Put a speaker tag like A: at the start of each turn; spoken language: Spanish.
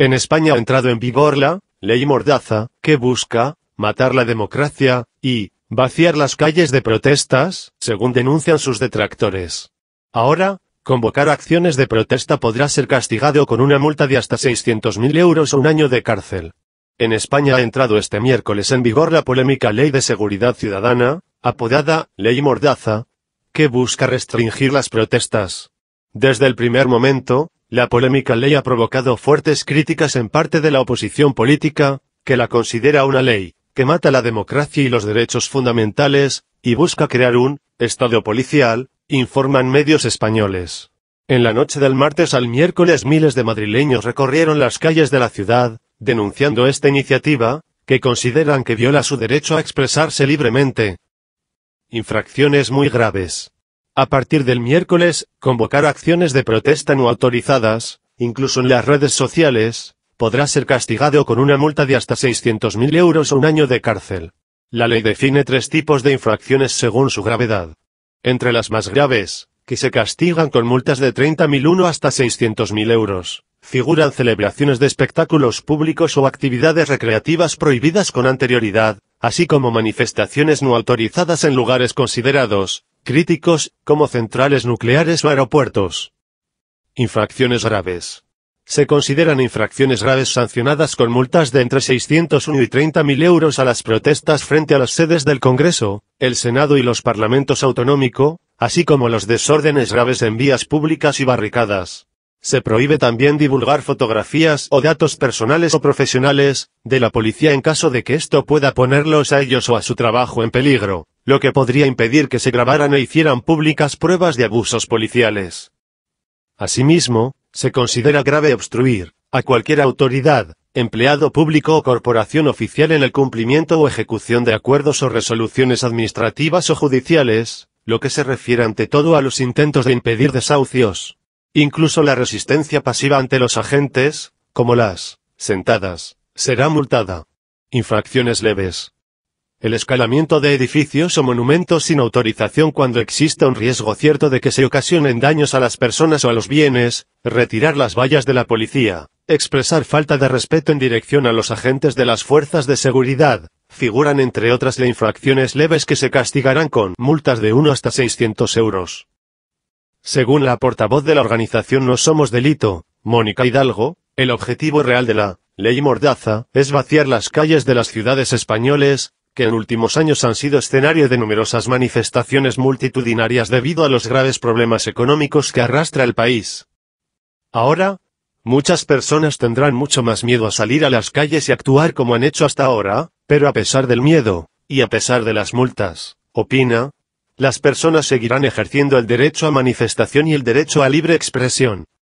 A: En España ha entrado en vigor la ley Mordaza, que busca matar la democracia y vaciar las calles de protestas, según denuncian sus detractores. Ahora, convocar acciones de protesta podrá ser castigado con una multa de hasta 600.000 euros o un año de cárcel. En España ha entrado este miércoles en vigor la polémica Ley de Seguridad Ciudadana, apodada Ley Mordaza, que busca restringir las protestas. Desde el primer momento, la polémica ley ha provocado fuertes críticas en parte de la oposición política, que la considera una ley que mata la democracia y los derechos fundamentales, y busca crear un Estado policial, informan medios españoles. En la noche del martes al miércoles miles de madrileños recorrieron las calles de la ciudad, denunciando esta iniciativa, que consideran que viola su derecho a expresarse libremente. Infracciones muy graves. A partir del miércoles, convocar acciones de protesta no autorizadas, incluso en las redes sociales, podrá ser castigado con una multa de hasta 600.000 euros o un año de cárcel. La ley define tres tipos de infracciones según su gravedad. Entre las más graves, que se castigan con multas de 30.001 hasta 600.000 euros, figuran celebraciones de espectáculos públicos o actividades recreativas prohibidas con anterioridad, así como manifestaciones no autorizadas en lugares considerados, críticos, como centrales nucleares o aeropuertos. Infracciones graves. Se consideran infracciones graves sancionadas con multas de entre 601 y 30.000 euros a las protestas frente a las sedes del Congreso, el Senado y los parlamentos autonómico, así como los desórdenes graves en vías públicas y barricadas. Se prohíbe también divulgar fotografías o datos personales o profesionales de la policía en caso de que esto pueda ponerlos a ellos o a su trabajo en peligro lo que podría impedir que se grabaran e hicieran públicas pruebas de abusos policiales. Asimismo, se considera grave obstruir, a cualquier autoridad, empleado público o corporación oficial en el cumplimiento o ejecución de acuerdos o resoluciones administrativas o judiciales, lo que se refiere ante todo a los intentos de impedir desahucios. Incluso la resistencia pasiva ante los agentes, como las sentadas, será multada. Infracciones leves, el escalamiento de edificios o monumentos sin autorización cuando exista un riesgo cierto de que se ocasionen daños a las personas o a los bienes, retirar las vallas de la policía, expresar falta de respeto en dirección a los agentes de las fuerzas de seguridad, figuran entre otras le infracciones leves que se castigarán con multas de 1 hasta 600 euros. Según la portavoz de la organización No Somos Delito, Mónica Hidalgo, el objetivo real de la ley Mordaza es vaciar las calles de las ciudades españoles, que en últimos años han sido escenario de numerosas manifestaciones multitudinarias debido a los graves problemas económicos que arrastra el país. Ahora, muchas personas tendrán mucho más miedo a salir a las calles y actuar como han hecho hasta ahora, pero a pesar del miedo, y a pesar de las multas, opina, las personas seguirán ejerciendo el derecho a manifestación y el derecho a libre expresión.